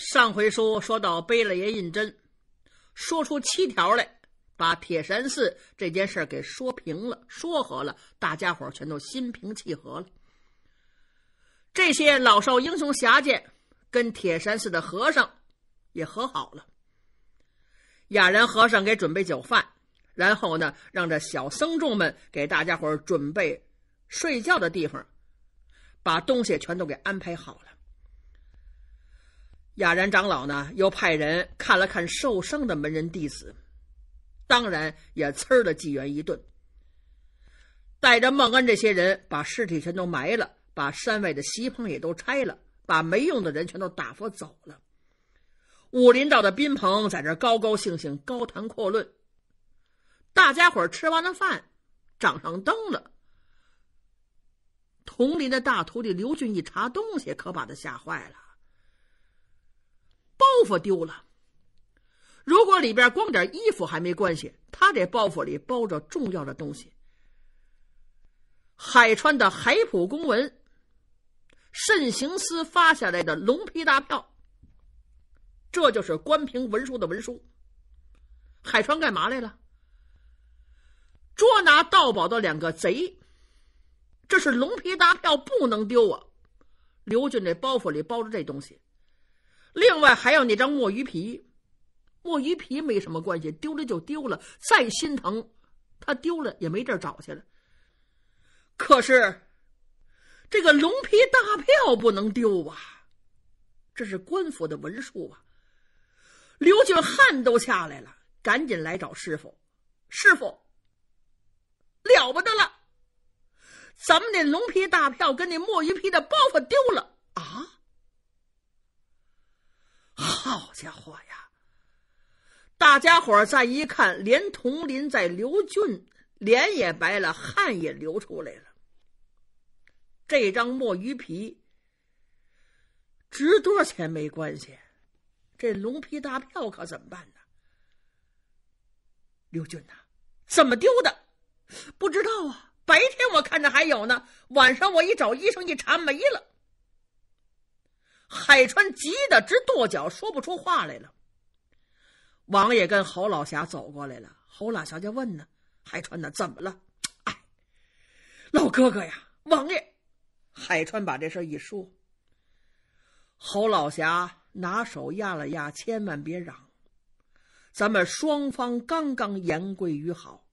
上回书说到，贝勒爷胤禛说出七条来，把铁山寺这件事给说平了、说和了，大家伙全都心平气和了。这些老少英雄侠剑跟铁山寺的和尚也和好了。雅然和尚给准备酒饭，然后呢，让这小僧众们给大家伙准备睡觉的地方，把东西全都给安排好了。雅然长老呢？又派人看了看受伤的门人弟子，当然也呲了纪元一顿。带着孟恩这些人，把尸体全都埋了，把山外的席棚也都拆了，把没用的人全都打发走了。武林道的宾朋在这高高兴兴高谈阔论，大家伙吃完了饭，掌上灯了。同林的大徒弟刘俊一查东西，可把他吓坏了。包袱丢了。如果里边光点衣服还没关系，他这包袱里包着重要的东西。海川的海浦公文，慎刑司发下来的龙皮大票，这就是关平文书的文书。海川干嘛来了？捉拿盗宝的两个贼。这是龙皮大票，不能丢啊！刘俊这包袱里包着这东西。另外还有那张墨鱼皮，墨鱼皮没什么关系，丢了就丢了，再心疼，他丢了也没地儿找去了。可是这个龙皮大票不能丢啊，这是官府的文书啊。刘俊汗都下来了，赶紧来找师傅，师傅，了不得了，咱们那龙皮大票跟那墨鱼皮的包袱丢了啊！好家伙呀！大家伙再一看，连同林在刘俊脸也白了，汗也流出来了。这张墨鱼皮值多少钱没关系，这龙皮大票可怎么办呢？刘俊呐，怎么丢的？不知道啊！白天我看着还有呢，晚上我一找医生一查没了。海川急得直跺脚，说不出话来了。王爷跟侯老侠走过来了，侯老侠就问呢：“海川，呢？怎么了？”“哎，老哥哥呀，王爷。”海川把这事一说，侯老侠拿手压了压，千万别嚷。咱们双方刚刚言归于好，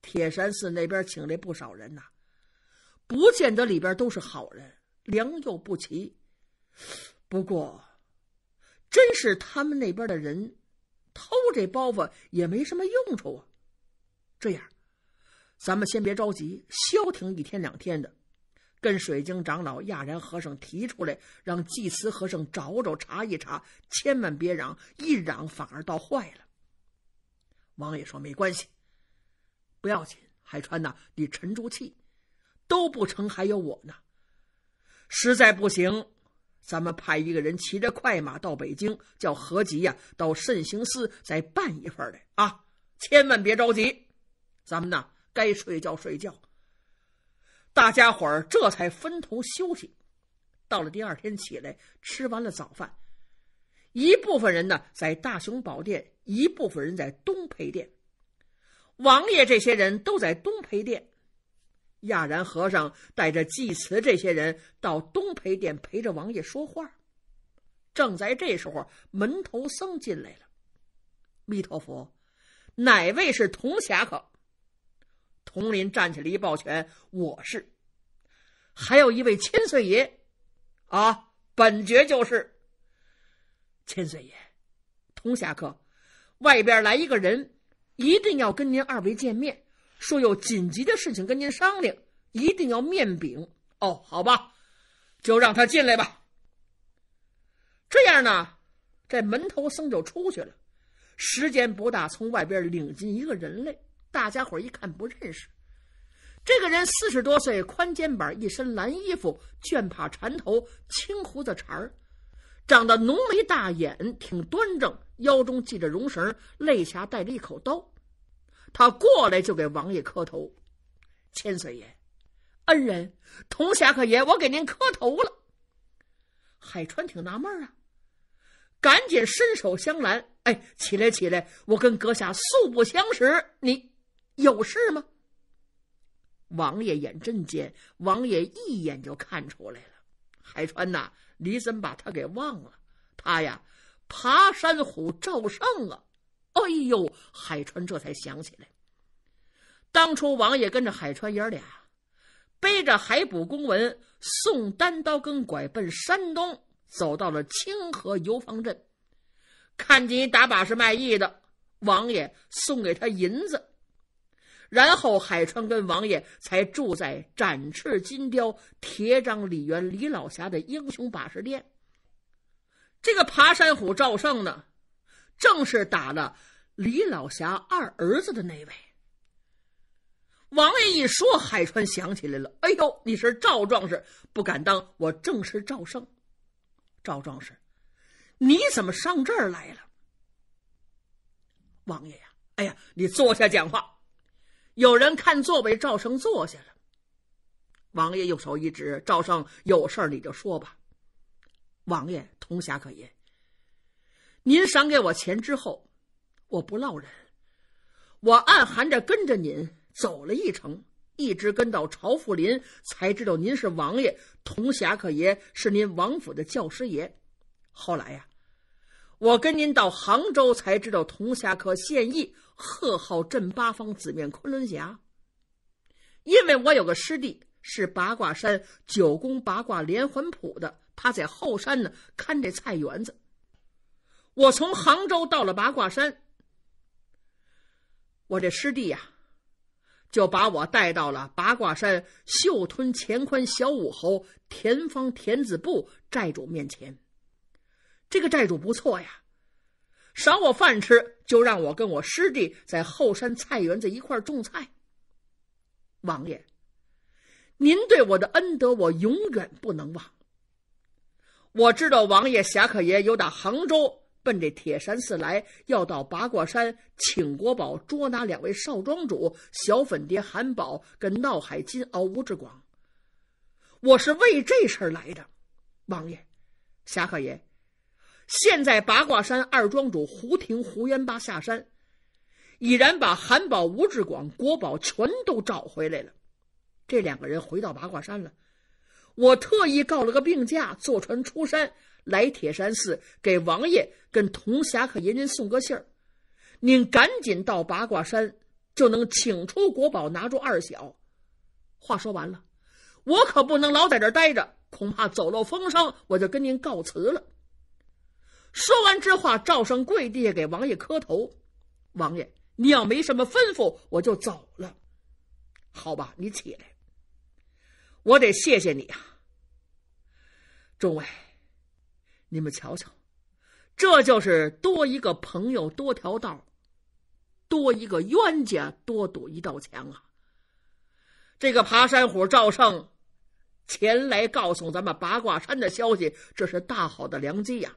铁山寺那边请来不少人呢，不见得里边都是好人，良莠不齐。不过，真是他们那边的人，偷这包袱也没什么用处啊。这样，咱们先别着急，消停一天两天的，跟水晶长老、亚然和尚提出来，让祭司和尚找找查一查，千万别嚷，一嚷反而倒坏了。王爷说没关系，不要紧，海川呐，你沉住气，都不成还有我呢，实在不行。咱们派一个人骑着快马到北京，叫何吉呀，到慎刑司再办一份来啊！千万别着急，咱们呢该睡觉睡觉。大家伙儿这才分头休息。到了第二天起来，吃完了早饭，一部分人呢在大雄宝殿，一部分人在东培殿。王爷这些人都在东培殿。亚然和尚带着祭慈这些人到东陪殿陪着王爷说话。正在这时候，门头僧进来了。“弥陀佛，哪位是铜侠客？”童林站起来一抱拳：“我是。还有一位千岁爷，啊，本觉就是。千岁爷，铜侠客，外边来一个人，一定要跟您二位见面。”说有紧急的事情跟您商量，一定要面禀哦。好吧，就让他进来吧。这样呢，这门头僧就出去了。时间不大，从外边领进一个人来。大家伙一看不认识，这个人四十多岁，宽肩膀，一身蓝衣服，卷帕缠头，青胡子茬儿，长得浓眉大眼，挺端正，腰中系着绒绳，肋下带着一口刀。他过来就给王爷磕头，千岁爷，恩人，童侠客爷，我给您磕头了。海川挺纳闷啊，赶紧伸手相拦，哎，起来起来，我跟阁下素不相识，你有事吗？王爷眼真尖，王爷一眼就看出来了，海川呐，你怎么把他给忘了？他呀，爬山虎赵胜啊。哎呦，海川这才想起来，当初王爷跟着海川爷俩，背着海捕公文送单刀跟拐奔山东，走到了清河油坊镇，看见一打把式卖艺的王爷送给他银子，然后海川跟王爷才住在展翅金雕铁掌李元李老侠的英雄把式店。这个爬山虎赵胜呢？正是打了李老侠二儿子的那位。王爷一说，海川想起来了。哎呦，你是赵壮士，不敢当我正是赵胜。赵壮士，你怎么上这儿来了？王爷呀，哎呀，你坐下讲话。有人看座位，赵胜坐下了。王爷右手一指，赵胜有事儿你就说吧。王爷同侠可言。您赏给我钱之后，我不落人，我暗含着跟着您走了一程，一直跟到朝富林，才知道您是王爷，铜侠客爷是您王府的教师爷。后来呀，我跟您到杭州，才知道铜侠客现役，贺号镇八方，紫面昆仑侠。因为我有个师弟是八卦山九宫八卦连环谱的，他在后山呢看这菜园子。我从杭州到了八卦山，我这师弟呀，就把我带到了八卦山秀吞乾坤小武侯田方田子布寨主面前。这个寨主不错呀，赏我饭吃，就让我跟我师弟在后山菜园子一块种菜。王爷，您对我的恩德我永远不能忘。我知道王爷侠客爷有打杭州。奔这铁山寺来，要到八卦山请国宝捉拿两位少庄主小粉蝶韩宝跟闹海金鳌吴志广。我是为这事儿来的，王爷、侠客爷。现在八卦山二庄主胡廷胡元八下山，已然把韩宝吴志广国宝全都找回来了。这两个人回到八卦山了，我特意告了个病假，坐船出山。来铁山寺给王爷跟铜侠客爷您送个信儿，您赶紧到八卦山就能请出国宝，拿住二小。话说完了，我可不能老在这待着，恐怕走漏风声，我就跟您告辞了。说完这话，赵胜跪地下给王爷磕头：“王爷，你要没什么吩咐，我就走了。好吧，你起来，我得谢谢你啊，众位。”你们瞧瞧，这就是多一个朋友多条道，多一个冤家多堵一道墙啊！这个爬山虎赵胜前来告诉咱们八卦山的消息，这是大好的良机呀！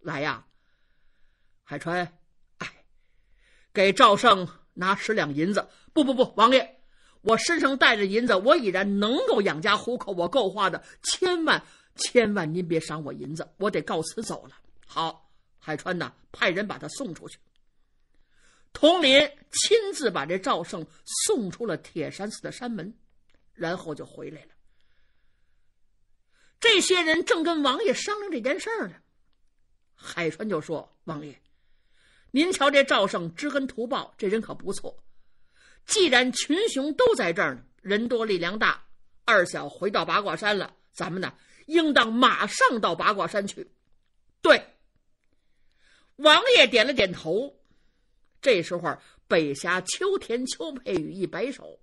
来呀，海川，哎，给赵胜拿十两银子。不不不，王爷，我身上带着银子，我已然能够养家糊口，我够花的，千万。千万您别赏我银子，我得告辞走了。好，海川呐，派人把他送出去。佟林亲自把这赵胜送出了铁山寺的山门，然后就回来了。这些人正跟王爷商量这件事呢，海川就说：“王爷，您瞧这赵胜知恩图报，这人可不错。既然群雄都在这儿呢，人多力量大。二小回到八卦山了，咱们呢？”应当马上到八卦山去。对，王爷点了点头。这时候，北侠秋田秋佩宇一摆手：“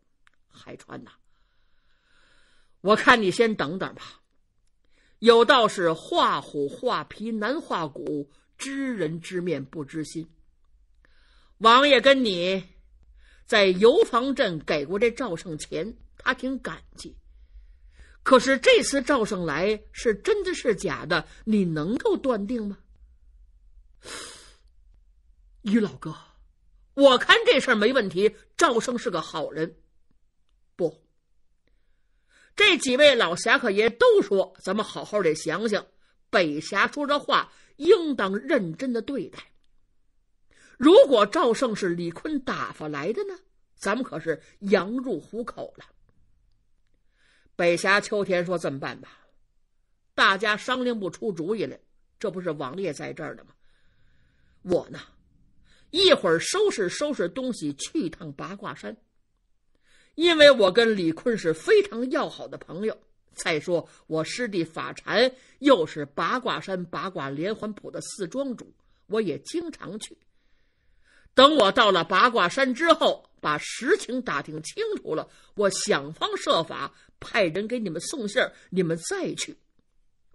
海川呐，我看你先等等吧。有道是‘画虎画皮难画骨，知人知面不知心’。王爷跟你在油房镇给过这赵胜钱，他挺感激。”可是这次赵胜来是真的是假的？你能够断定吗，于老哥？我看这事儿没问题，赵胜是个好人。不，这几位老侠客爷都说，咱们好好得想想。北侠说这话，应当认真的对待。如果赵胜是李坤打发来的呢？咱们可是羊入虎口了。北侠秋田说：“这么办吧，大家商量不出主意来，这不是王爷在这儿呢吗？我呢，一会儿收拾收拾东西去一趟八卦山，因为我跟李坤是非常要好的朋友。再说，我师弟法禅又是八卦山八卦连环谱的四庄主，我也经常去。等我到了八卦山之后。”把实情打听清楚了，我想方设法派人给你们送信儿，你们再去。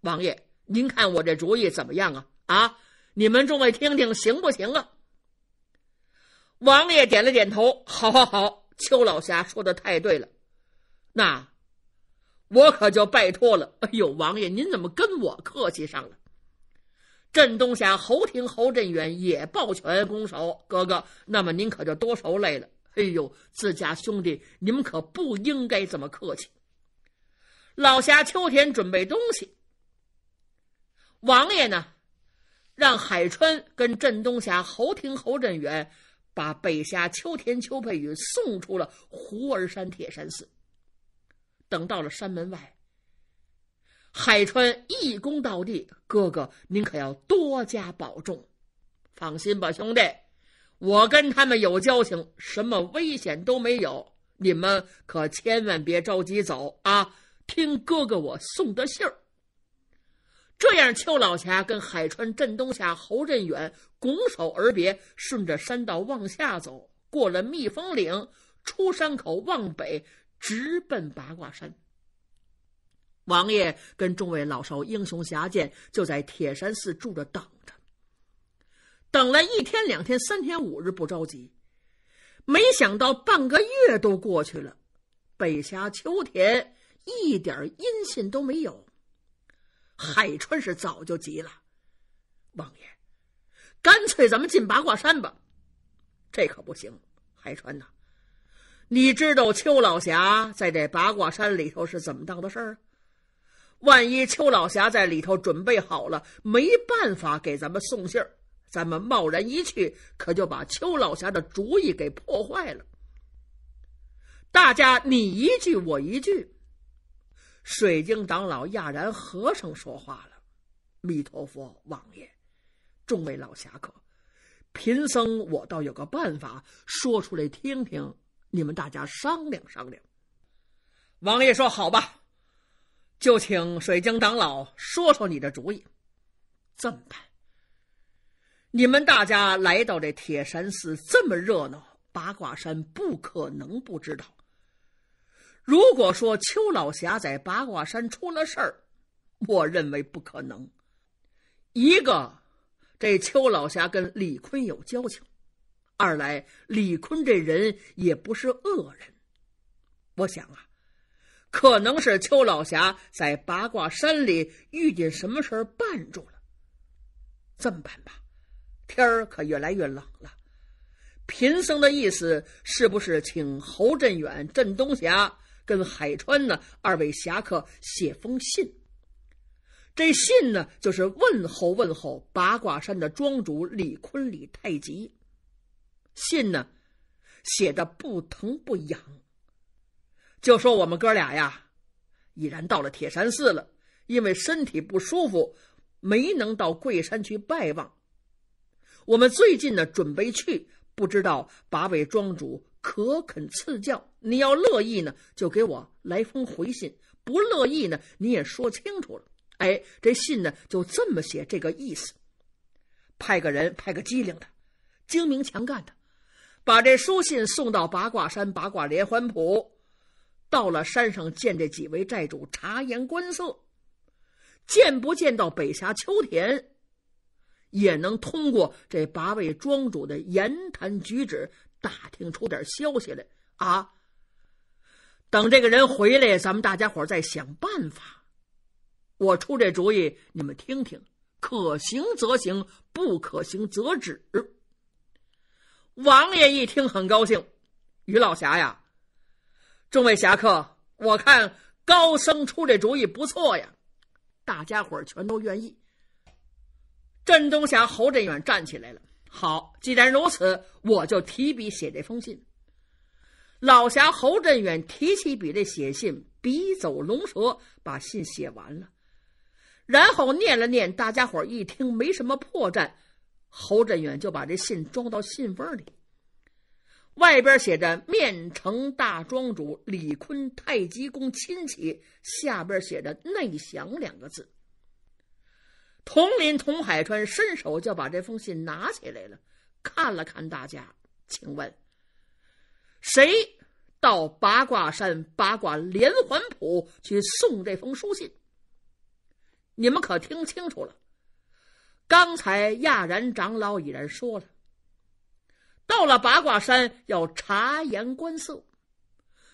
王爷，您看我这主意怎么样啊？啊，你们众位听听，行不行啊？王爷点了点头，好，好，好。邱老侠说的太对了，那我可就拜托了。哎呦，王爷，您怎么跟我客气上了？镇东侠侯廷、侯振远也抱拳拱手，哥哥，那么您可就多受累了。哎呦，自家兄弟，你们可不应该这么客气。老侠秋田准备东西，王爷呢，让海川跟镇东侠侯廷侯振远把北侠秋田秋佩宇送出了胡儿山铁山寺。等到了山门外，海川一躬到地：“哥哥，您可要多加保重。”放心吧，兄弟。我跟他们有交情，什么危险都没有。你们可千万别着急走啊，听哥哥我送的信儿。这样，邱老侠跟海川、镇东、下侯振远拱手而别，顺着山道往下走，过了蜜蜂岭，出山口往北，直奔八卦山。王爷跟众位老少英雄侠剑就在铁山寺住着等。等了一天、两天、三天、五日不着急，没想到半个月都过去了，北侠秋田一点音信都没有。海川是早就急了，王爷，干脆咱们进八卦山吧。这可不行，海川呐，你知道邱老侠在这八卦山里头是怎么当的事儿？万一邱老侠在里头准备好了，没办法给咱们送信儿。咱们贸然一去，可就把邱老侠的主意给破坏了。大家你一句我一句，水晶长老讶然，和声说话了：“弥陀佛，王爷，众位老侠客，贫僧我倒有个办法，说出来听听，你们大家商量商量。”王爷说：“好吧，就请水晶长老说说你的主意，这么办？”你们大家来到这铁山寺这么热闹，八卦山不可能不知道。如果说邱老侠在八卦山出了事儿，我认为不可能。一个，这邱老侠跟李坤有交情；二来，李坤这人也不是恶人。我想啊，可能是邱老侠在八卦山里遇见什么事儿绊住了。这么办吧。天儿可越来越冷了，贫僧的意思是不是请侯振远、振东霞跟海川呢二位侠客写封信？这信呢，就是问候问候八卦山的庄主李坤、李太极。信呢，写的不疼不痒，就说我们哥俩呀，已然到了铁山寺了，因为身体不舒服，没能到贵山去拜望。我们最近呢准备去，不知道八位庄主可肯赐教？你要乐意呢，就给我来封回信；不乐意呢，你也说清楚了。哎，这信呢就这么写这个意思。派个人，派个机灵的、精明强干的，把这书信送到八卦山八卦连环谱。到了山上，见这几位寨主，察言观色，见不见到北侠秋田？也能通过这八位庄主的言谈举止打听出点消息来啊！等这个人回来，咱们大家伙再想办法。我出这主意，你们听听，可行则行，不可行则止。王爷一听很高兴，于老侠呀，众位侠客，我看高僧出这主意不错呀，大家伙全都愿意。镇东侠侯振远站起来了。好，既然如此，我就提笔写这封信。老侠侯振远提起笔，来写信笔走龙蛇，把信写完了，然后念了念。大家伙一听，没什么破绽，侯振远就把这信装到信封里。外边写着“面城大庄主李坤太极宫亲戚”，下边写着“内祥”两个字。童林、童海川伸手就把这封信拿起来了，看了看大家，请问谁到八卦山八卦连环谱去送这封书信？你们可听清楚了？刚才亚然长老已然说了，到了八卦山要察言观色。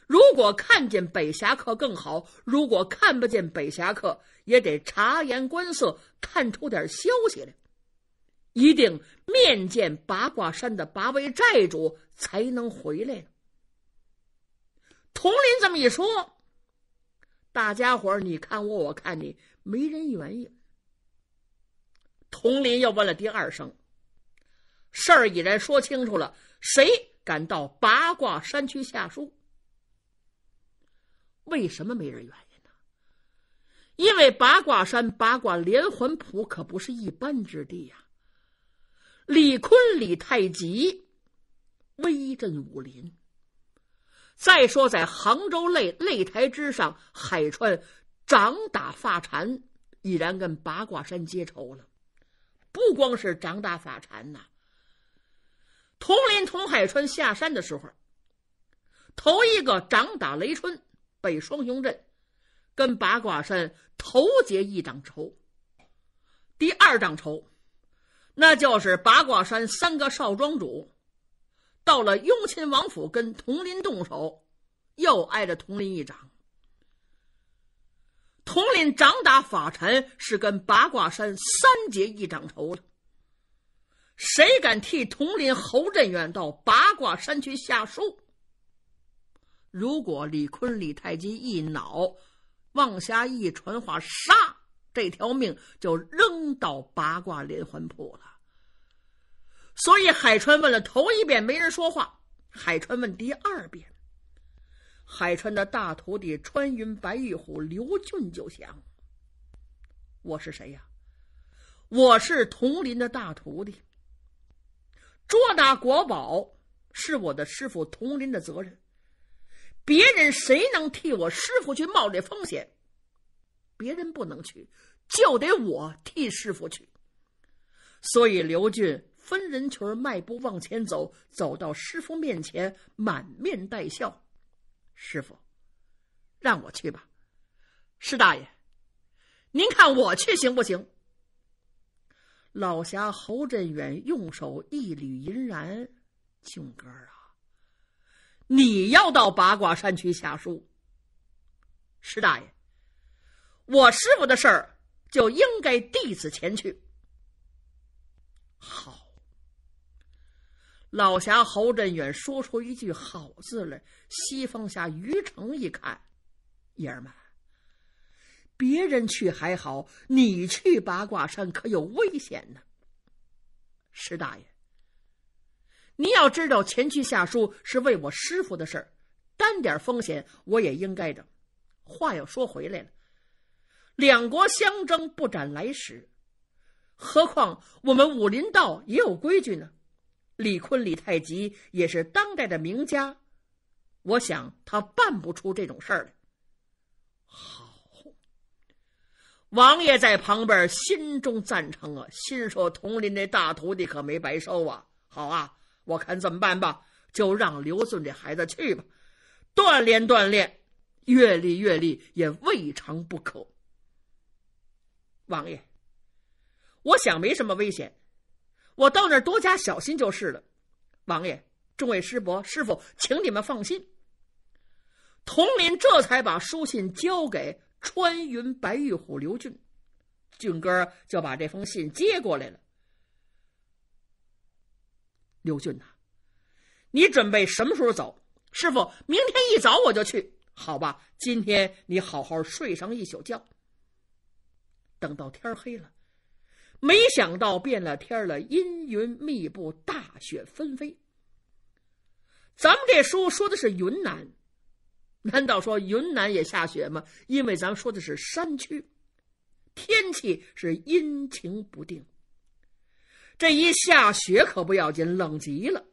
如果看见北侠客更好；如果看不见北侠客，也得察言观色，看出点消息来。一定面见八卦山的八位寨主，才能回来。佟林这么一说，大家伙儿你看我，我看你，没人愿意。佟林又问了第二声：“事儿已然说清楚了，谁敢到八卦山区下书？”为什么没人愿意呢？因为八卦山八卦连环谱可不是一般之地呀。李坤李太极威震武林。再说，在杭州擂擂台之上，海川掌打法禅已然跟八卦山结仇了。不光是掌打法禅呐，佟林佟海川下山的时候，头一个掌打雷春。北双雄镇跟八卦山头结一掌仇，第二掌仇，那就是八卦山三个少庄主到了雍亲王府跟佟林动手，又挨着佟林一掌。佟林掌打法禅是跟八卦山三结一掌仇了。谁敢替佟林侯振远到八卦山去下书？如果李坤、李太金一恼，往下一传话，杀这条命就扔到八卦连环铺了。所以海川问了头一遍，没人说话。海川问第二遍，海川的大徒弟穿云白玉虎刘俊就想：我是谁呀？我是佟林的大徒弟。捉拿国宝是我的师傅佟林的责任。别人谁能替我师傅去冒这风险？别人不能去，就得我替师傅去。所以刘俊分人群迈步往前走，走到师傅面前，满面带笑：“师傅，让我去吧，师大爷，您看我去行不行？”老侠侯振远用手一缕银髯：“俊哥啊。”你要到八卦山去下书，石大爷，我师傅的事儿就应该弟子前去。好，老侠侯振远说出一句“好”字来。西风下于成一看，爷儿们，别人去还好，你去八卦山可有危险呢，石大爷。你要知道，前去下书是为我师傅的事儿担点风险，我也应该的。话又说回来了，两国相争不斩来使，何况我们武林道也有规矩呢。李坤、李太极也是当代的名家，我想他办不出这种事儿来。好，王爷在旁边心中赞成啊，心说童林这大徒弟可没白收啊，好啊。我看怎么办吧，就让刘俊这孩子去吧，锻炼锻炼，阅历阅历也未尝不可。王爷，我想没什么危险，我到那儿多加小心就是了。王爷，众位师伯、师傅，请你们放心。佟林这才把书信交给穿云白玉虎刘俊，俊哥就把这封信接过来了。刘俊呐，你准备什么时候走？师傅，明天一早我就去。好吧，今天你好好睡上一宿觉。等到天黑了，没想到变了天了，阴云密布，大雪纷飞。咱们这书说的是云南，难道说云南也下雪吗？因为咱们说的是山区，天气是阴晴不定。这一下雪可不要紧，冷极了。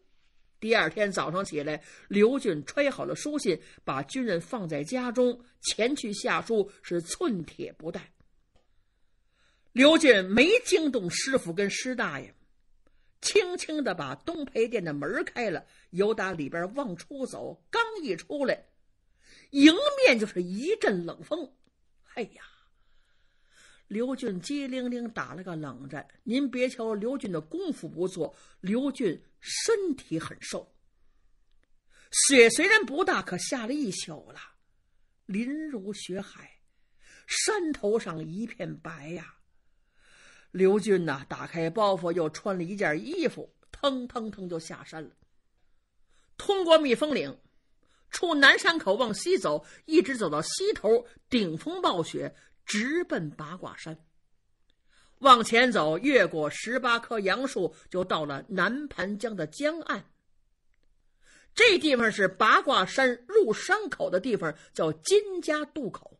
第二天早上起来，刘俊揣好了书信，把军人放在家中，前去下书是寸铁不带。刘俊没惊动师傅跟师大爷，轻轻的把东培店的门开了，由打里边往出走。刚一出来，迎面就是一阵冷风，哎呀！刘俊机灵灵打了个冷战。您别瞧刘俊的功夫不错，刘俊身体很瘦。雪虽然不大，可下了一宿了，林如雪海，山头上一片白呀。刘俊呐，打开包袱，又穿了一件衣服，腾腾腾就下山了。通过蜜蜂岭，出南山口往西走，一直走到西头，顶风暴雪。直奔八卦山。往前走，越过十八棵杨树，就到了南盘江的江岸。这地方是八卦山入山口的地方，叫金家渡口，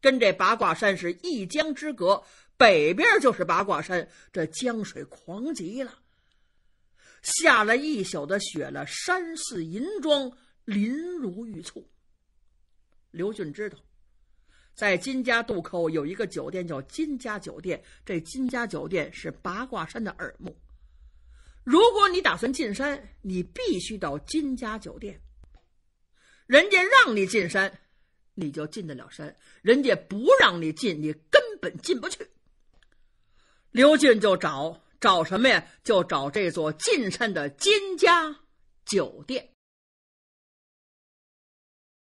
跟这八卦山是一江之隔。北边就是八卦山，这江水狂急了，下了一宿的雪了，山似银装，林如玉簇。刘俊知道。在金家渡口有一个酒店，叫金家酒店。这金家酒店是八卦山的耳目。如果你打算进山，你必须到金家酒店。人家让你进山，你就进得了山；人家不让你进，你根本进不去。刘俊就找找什么呀？就找这座进山的金家酒店。